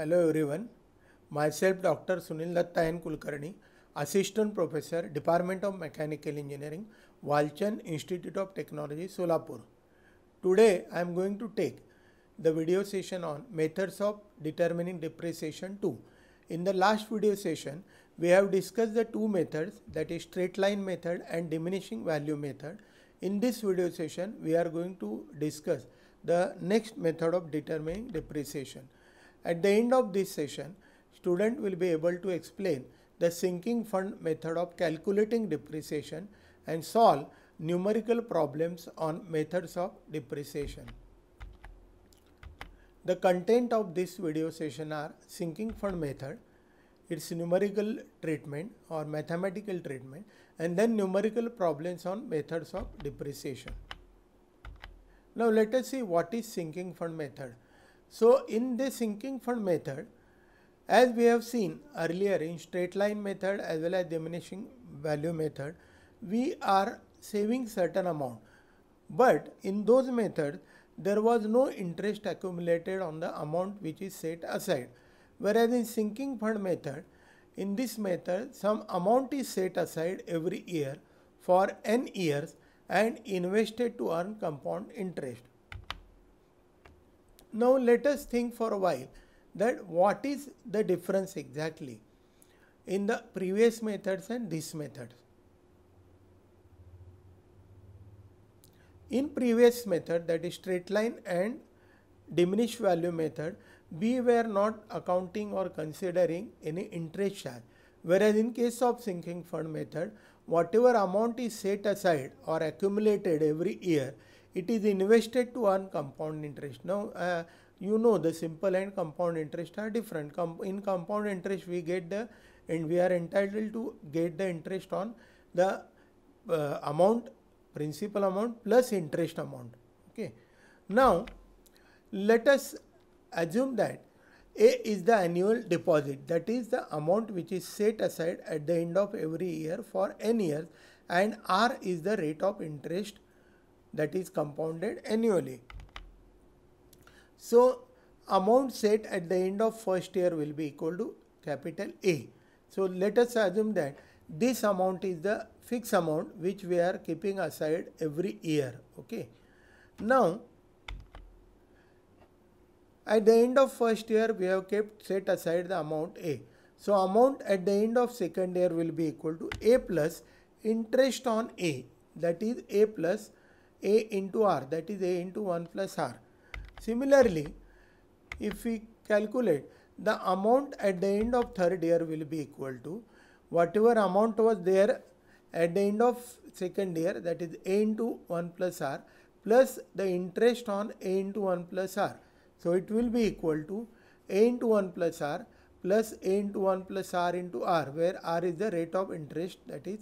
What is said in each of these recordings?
Hello everyone. Myself Dr. Sunil Datta Kulkarni, Assistant Professor, Department of Mechanical Engineering, Walchan Institute of Technology, Solapur. Today I am going to take the video session on methods of determining depreciation 2. In the last video session, we have discussed the two methods that is straight line method and diminishing value method. In this video session, we are going to discuss the next method of determining depreciation at the end of this session, student will be able to explain the sinking fund method of calculating depreciation and solve numerical problems on methods of depreciation. The content of this video session are sinking fund method, its numerical treatment or mathematical treatment and then numerical problems on methods of depreciation. Now let us see what is sinking fund method. So, in the sinking fund method, as we have seen earlier in straight line method as well as diminishing value method, we are saving certain amount. But in those methods, there was no interest accumulated on the amount which is set aside. Whereas in sinking fund method, in this method, some amount is set aside every year for n years and invested to earn compound interest. Now let us think for a while that what is the difference exactly in the previous methods and this method. In previous method that is straight line and diminished value method we were not accounting or considering any interest charge whereas in case of sinking fund method whatever amount is set aside or accumulated every year it is invested to earn compound interest. Now, uh, you know the simple and compound interest are different. Com in compound interest, we get the and we are entitled to get the interest on the uh, amount, principal amount plus interest amount. Okay. Now, let us assume that A is the annual deposit, that is the amount which is set aside at the end of every year for n years, and R is the rate of interest that is compounded annually. So, amount set at the end of first year will be equal to capital A. So, let us assume that this amount is the fixed amount which we are keeping aside every year. Okay. Now, at the end of first year, we have kept set aside the amount A. So, amount at the end of second year will be equal to A plus interest on A that is A plus a into r that is a into 1 plus r. Similarly, if we calculate the amount at the end of third year will be equal to whatever amount was there at the end of second year that is a into 1 plus r plus the interest on a into 1 plus r. So it will be equal to a into 1 plus r plus a into 1 plus r into r where r is the rate of interest that is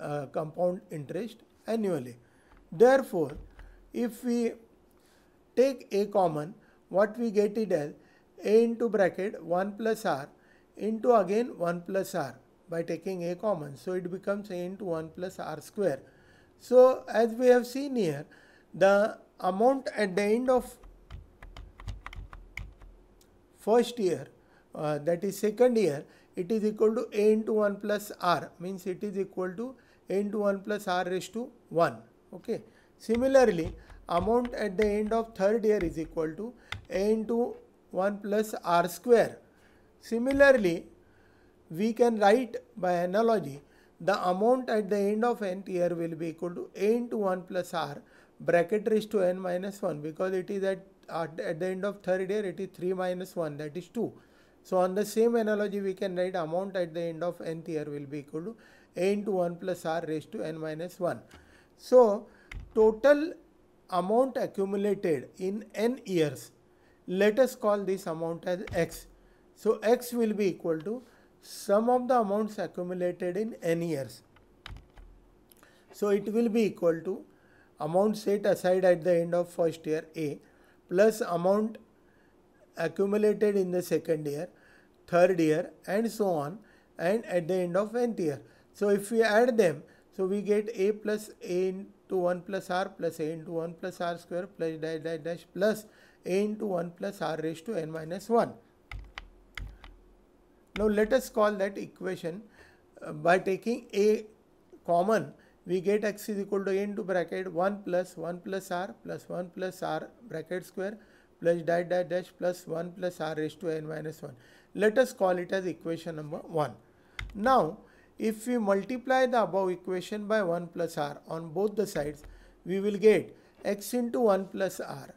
uh, compound interest annually. Therefore, if we take a common, what we get it as a into bracket 1 plus r into again 1 plus r by taking a common. So, it becomes a into 1 plus r square. So, as we have seen here, the amount at the end of first year uh, that is second year it is equal to a into 1 plus r means it is equal to a into 1 plus r raised to 1 okay similarly amount at the end of third year is equal to a into 1 plus r square similarly we can write by analogy the amount at the end of nth year will be equal to a into 1 plus r bracket raised to n minus 1 because it is at, at, the end of third year it is 3 minus 1 that is 2. So on the same analogy we can write amount at the end of nth year will be equal to a into 1 plus r raised to n minus 1. So, total amount accumulated in n years, let us call this amount as x. So, x will be equal to sum of the amounts accumulated in n years. So, it will be equal to amount set aside at the end of first year A plus amount accumulated in the second year, third year and so on and at the end of nth year. So, if we add them, so we get a plus a into 1 plus r plus a into 1 plus r square plus dash dash dash plus a into 1 plus r raised to n minus 1. Now let us call that equation uh, by taking a common we get x is equal to a into bracket 1 plus 1 plus r plus 1 plus r bracket square plus dash dash dash plus 1 plus r raised to n minus 1. Let us call it as equation number 1. Now if we multiply the above equation by 1 plus r on both the sides, we will get x into 1 plus r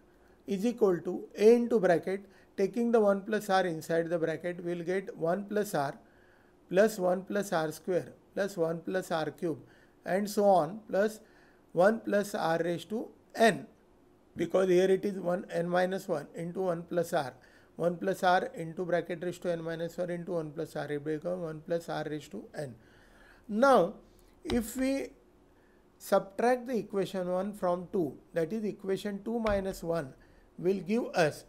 is equal to a into bracket, taking the 1 plus r inside the bracket, we will get 1 plus r plus 1 plus r square plus 1 plus r cube and so on plus 1 plus r raised to n because here it is 1 n minus 1 into 1 plus r 1 plus r into bracket raised to n minus 1 into 1 plus r it become 1 plus r raised to n. Now if we subtract the equation 1 from 2 that is equation 2 minus 1 will give us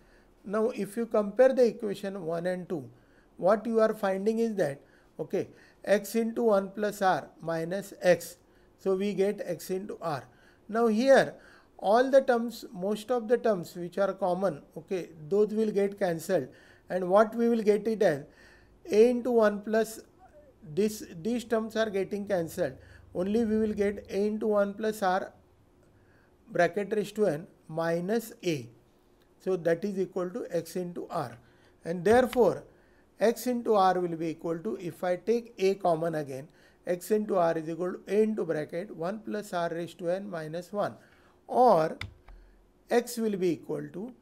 now if you compare the equation 1 and 2 what you are finding is that okay x into 1 plus r minus x so we get x into r now here all the terms most of the terms which are common okay those will get cancelled and what we will get it as a into 1 plus this these terms are getting cancelled only we will get a into 1 plus r bracket raised to n minus a so that is equal to x into r and therefore x into r will be equal to if I take a common again x into r is equal to a into bracket 1 plus r raised to n minus 1 or x will be equal to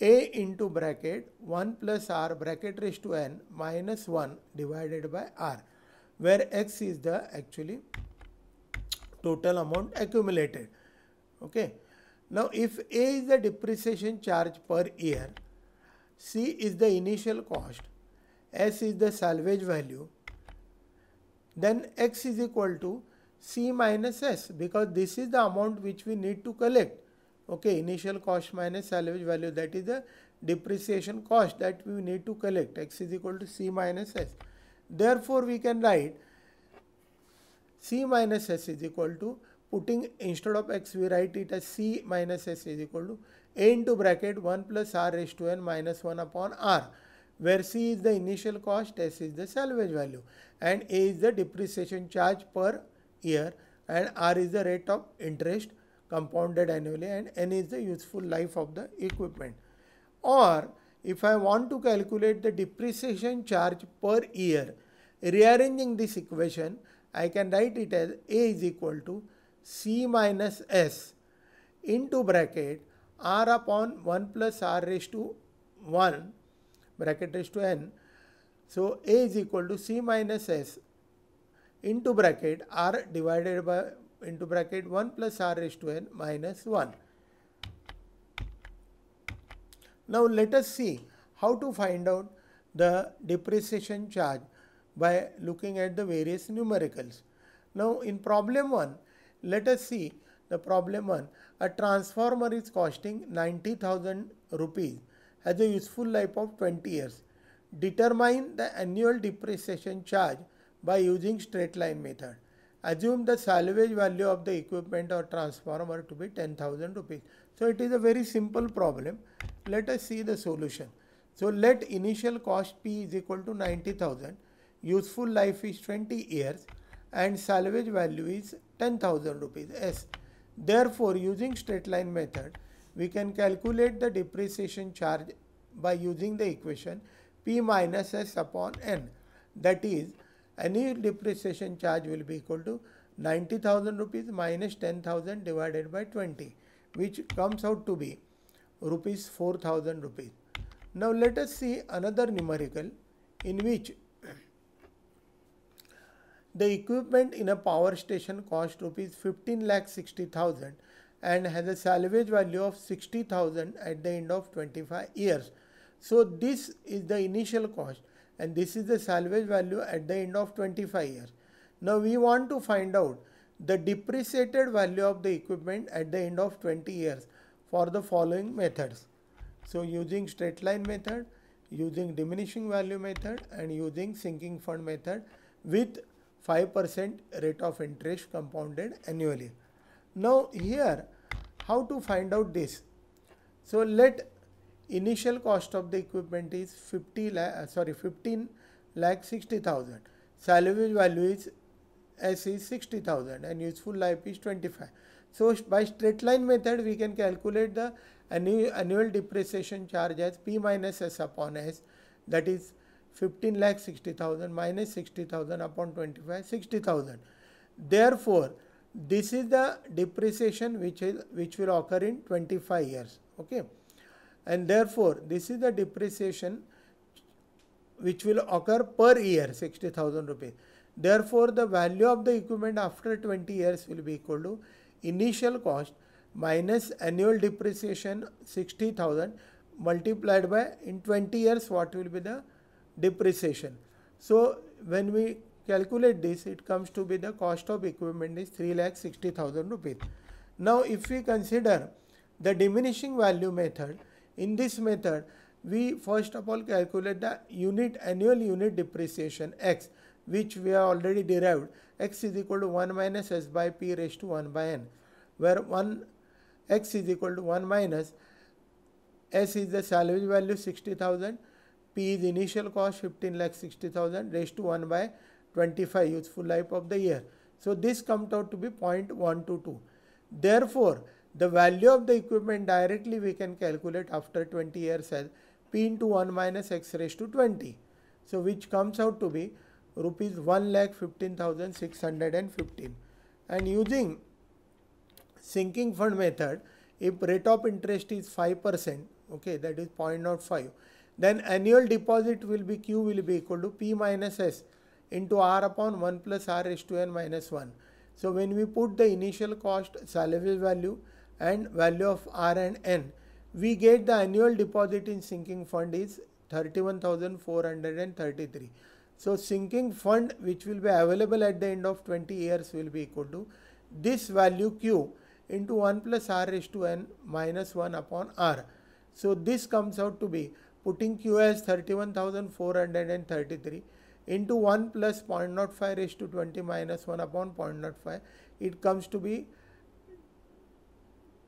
a into bracket 1 plus r bracket raised to n minus 1 divided by r where x is the actually total amount accumulated okay now if a is the depreciation charge per year c is the initial cost s is the salvage value then x is equal to C minus S because this is the amount which we need to collect. Okay, initial cost minus salvage value that is the depreciation cost that we need to collect. X is equal to C minus S. Therefore, we can write C minus S is equal to putting instead of X we write it as C minus S is equal to A into bracket 1 plus R raised to N minus 1 upon R where C is the initial cost, S is the salvage value and A is the depreciation charge per year and R is the rate of interest compounded annually and N is the useful life of the equipment. Or if I want to calculate the depreciation charge per year, rearranging this equation, I can write it as A is equal to C minus S into bracket R upon 1 plus R raised to 1 bracket raised to N. So A is equal to C minus S into bracket r divided by into bracket 1 plus r raised to n minus 1. Now let us see how to find out the depreciation charge by looking at the various numericals. Now in problem 1, let us see the problem 1. A transformer is costing 90,000 rupees, has a useful life of 20 years. Determine the annual depreciation charge by using straight line method. Assume the salvage value of the equipment or transformer to be 10,000 rupees. So it is a very simple problem. Let us see the solution. So let initial cost P is equal to 90,000. Useful life is 20 years and salvage value is 10,000 rupees S. Therefore using straight line method we can calculate the depreciation charge by using the equation P minus S upon N that is annual depreciation charge will be equal to 90,000 rupees minus 10,000 divided by 20 which comes out to be rupees 4,000 rupees. Now let us see another numerical in which the equipment in a power station cost rupees 15 lakh 60,000 and has a salvage value of 60,000 at the end of 25 years. So this is the initial cost and this is the salvage value at the end of 25 years. Now we want to find out the depreciated value of the equipment at the end of 20 years for the following methods. So using straight line method, using diminishing value method and using sinking fund method with 5% rate of interest compounded annually. Now here how to find out this? So let initial cost of the equipment is 50 lakh, uh, sorry 15 lakh 60,000. Salvage value is S is 60,000 and useful life is 25. So by straight line method we can calculate the annual, depreciation charge as P minus S upon S that is 15 lakh 60,000 minus 60,000 upon 25 60,000. Therefore this is the depreciation which is which will occur in 25 years. Okay and therefore this is the depreciation which will occur per year 60000 rupees therefore the value of the equipment after 20 years will be equal to initial cost minus annual depreciation 60000 multiplied by in 20 years what will be the depreciation so when we calculate this it comes to be the cost of equipment is 3 lakh 60000 rupees now if we consider the diminishing value method in this method, we first of all calculate the unit annual unit depreciation x which we have already derived x is equal to 1 minus s by p raised to 1 by n where 1 x is equal to 1 minus s is the salvage value 60000 p is initial cost 15 lakh 60000 raised to 1 by 25 useful life of the year so this comes out to be 0.122 therefore the value of the equipment directly we can calculate after 20 years as P into 1 minus x raised to 20. So, which comes out to be rupees 1 lakh 15,615 and using sinking fund method if rate of interest is 5% okay that is 0.05 then annual deposit will be q will be equal to p minus s into r upon 1 plus r raised to n minus 1. So when we put the initial cost salary value and value of R and N, we get the annual deposit in sinking fund is 31,433. So sinking fund which will be available at the end of 20 years will be equal to this value Q into 1 plus R raised to N minus 1 upon R. So this comes out to be putting Q as 31,433 into 1 plus 0.05 raised to 20 minus 1 upon 0.05 it comes to be